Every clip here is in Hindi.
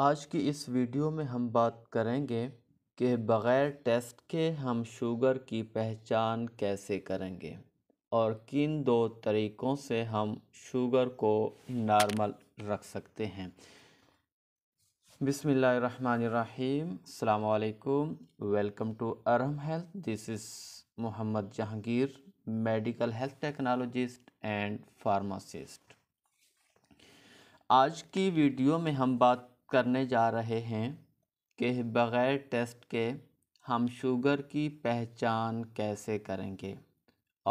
आज की इस वीडियो में हम बात करेंगे कि बग़ैर टेस्ट के हम शुगर की पहचान कैसे करेंगे और किन दो तरीक़ों से हम शुगर को नॉर्मल रख सकते हैं बिसमीम अलकुम welcome to Arham Health this is Mohammad Jahangir medical health technologist and pharmacist आज की वीडियो में हम बात करने जा रहे हैं कि बग़ैर टेस्ट के हम शुगर की पहचान कैसे करेंगे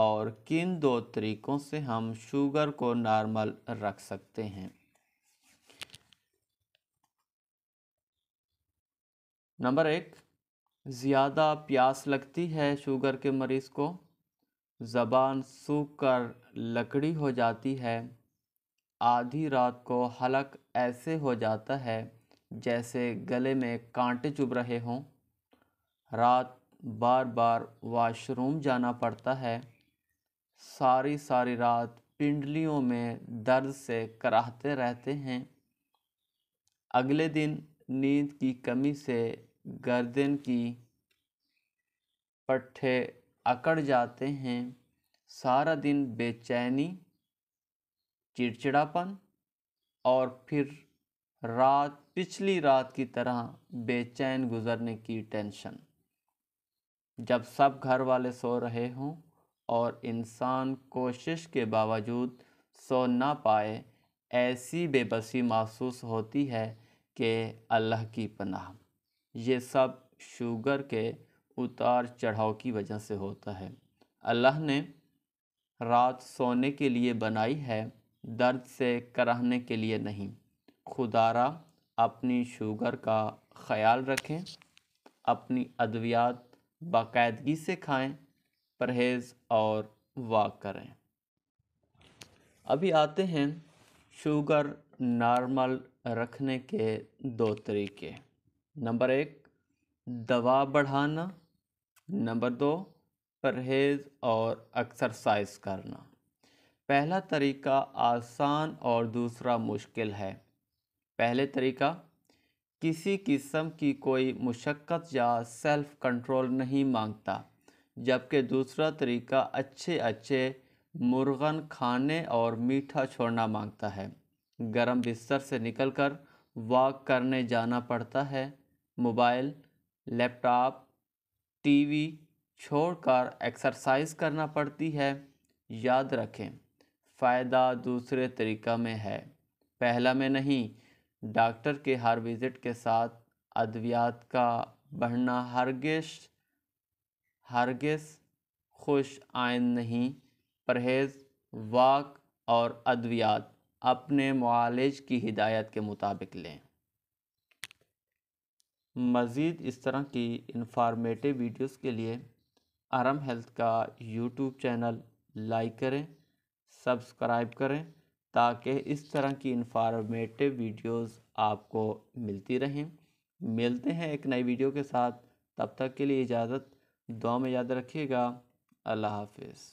और किन दो तरीक़ों से हम शुगर को नॉर्मल रख सकते हैं नंबर एक ज़्यादा प्यास लगती है शुगर के मरीज़ को ज़बान सूख कर लकड़ी हो जाती है आधी रात को हलक ऐसे हो जाता है जैसे गले में कांटे चुभ रहे हों रात बार बार वॉशरूम जाना पड़ता है सारी सारी रात पिंडलियों में दर्द से कराहते रहते हैं अगले दिन नींद की कमी से गर्दन की पट्ठे अकड़ जाते हैं सारा दिन बेचैनी चिड़चिड़ापन और फिर रात पिछली रात की तरह बेचैन गुजरने की टेंशन जब सब घर वाले सो रहे हों और इंसान कोशिश के बावजूद सो ना पाए ऐसी बेबसी महसूस होती है कि अल्लाह की पनाह ये सब शुगर के उतार चढ़ाव की वजह से होता है अल्लाह ने रात सोने के लिए बनाई है दर्द से कराहने के लिए नहीं खुदारा अपनी शुगर का ख्याल रखें अपनी अद्वियात बाकायदगी से खाएं परहेज़ और वाक करें अभी आते हैं शुगर नॉर्मल रखने के दो तरीके नंबर एक दवा बढ़ाना नंबर दो परहेज़ और एक्सरसाइज करना पहला तरीका आसान और दूसरा मुश्किल है पहले तरीका किसी किस्म की कोई मुशक्क़त या सेल्फ़ कंट्रोल नहीं मांगता जबकि दूसरा तरीका अच्छे अच्छे मुर्गन खाने और मीठा छोड़ना मांगता है गर्म बिस्तर से निकलकर वॉक करने जाना पड़ता है मोबाइल लैपटॉप टीवी छोड़कर एक्सरसाइज करना पड़ती है याद रखें फ़ायदा दूसरे तरीका में है पहला में नहीं डॉक्टर के हर विज़िट के साथ अद्वियात का बढ़ना हरगिश हरगिस खुश आयन नहीं परहेज़ वाक और अद्वियात अपने मालिज की हिदायत के मुताबिक लें मज़ीद इस तरह की इंफॉर्मेटिव वीडियोस के लिए आरम हेल्थ का यूट्यूब चैनल लाइक करें सब्सक्राइब करें ताकि इस तरह की इंफॉर्मेटिव वीडियोस आपको मिलती रहें मिलते हैं एक नई वीडियो के साथ तब तक के लिए इजाज़त दुआ में याद रखिएगा अल्लाह हाफिज़